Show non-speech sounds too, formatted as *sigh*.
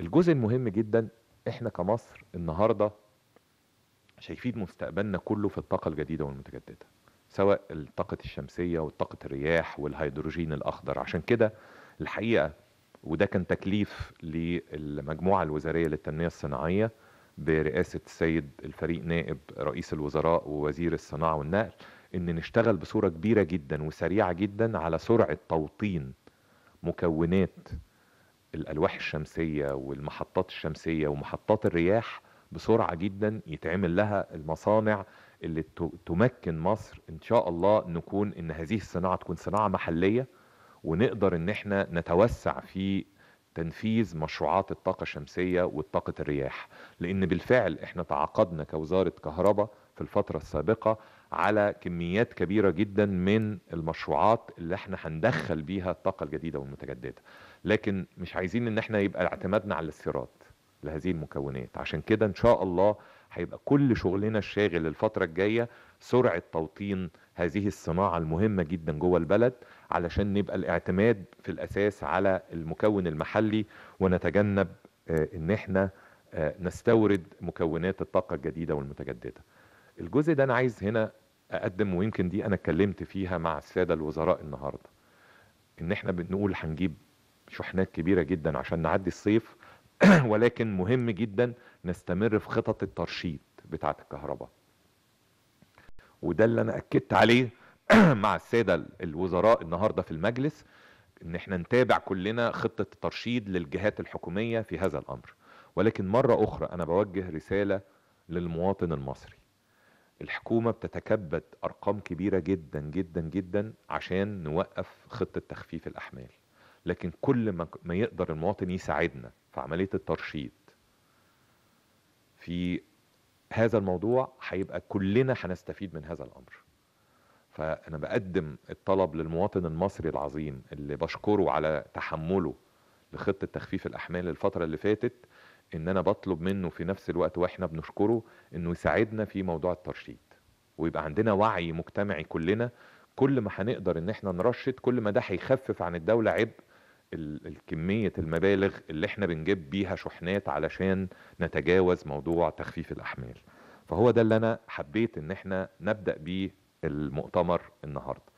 الجزء المهم جدا احنا كمصر النهارده شايفين مستقبلنا كله في الطاقه الجديده والمتجدده سواء الطاقه الشمسيه والطاقه الرياح والهيدروجين الاخضر عشان كده الحقيقه وده كان تكليف للمجموعه الوزاريه للتنميه الصناعيه برئاسه السيد الفريق نائب رئيس الوزراء ووزير الصناعه والنقل ان نشتغل بصوره كبيره جدا وسريعه جدا على سرعه توطين مكونات الالواح الشمسيه والمحطات الشمسيه ومحطات الرياح بسرعه جدا يتعمل لها المصانع اللي تمكن مصر ان شاء الله نكون ان هذه الصناعه تكون صناعه محليه ونقدر ان احنا نتوسع في تنفيذ مشروعات الطاقة الشمسية والطاقة الرياح لأن بالفعل احنا تعاقدنا كوزارة كهرباء في الفترة السابقة على كميات كبيرة جدا من المشروعات اللي احنا هندخل بيها الطاقة الجديدة والمتجددة لكن مش عايزين ان احنا يبقى اعتمادنا على الاستيراد لهذه المكونات عشان كده ان شاء الله هيبقى كل شغلنا الشاغل الفترة الجاية سرعة توطين هذه الصناعة المهمة جدا جوه البلد علشان نبقى الاعتماد في الأساس على المكون المحلي ونتجنب آه، ان احنا آه، نستورد مكونات الطاقة الجديدة والمتجددة الجزء ده أنا عايز هنا أقدم ويمكن دي أنا اتكلمت فيها مع السادة الوزراء النهاردة إن إحنا بنقول هنجيب شحنات كبيرة جدا عشان نعدي الصيف *clears throat* ولكن مهم جدا نستمر في خطط الترشيد بتاعه الكهرباء وده اللي انا اكدت عليه *clears throat* مع الساده الوزراء النهارده في المجلس ان احنا نتابع كلنا خطه الترشيد للجهات الحكوميه في هذا الامر ولكن مره اخرى انا بوجه رساله للمواطن المصري الحكومه بتتكبد ارقام كبيره جدا جدا جدا عشان نوقف خطه تخفيف الاحمال لكن كل ما يقدر المواطن يساعدنا في عمليه الترشيد في هذا الموضوع هيبقى كلنا هنستفيد من هذا الامر فانا بقدم الطلب للمواطن المصري العظيم اللي بشكره على تحمله لخطه تخفيف الاحمال الفتره اللي فاتت ان انا بطلب منه في نفس الوقت واحنا بنشكره انه يساعدنا في موضوع الترشيد ويبقى عندنا وعي مجتمعي كلنا كل ما هنقدر ان احنا نرشد كل ما ده هيخفف عن الدوله عبء الكمية المبالغ اللي احنا بنجيب بيها شحنات علشان نتجاوز موضوع تخفيف الأحمال فهو ده اللي أنا حبيت إن احنا نبدأ بيه المؤتمر النهارده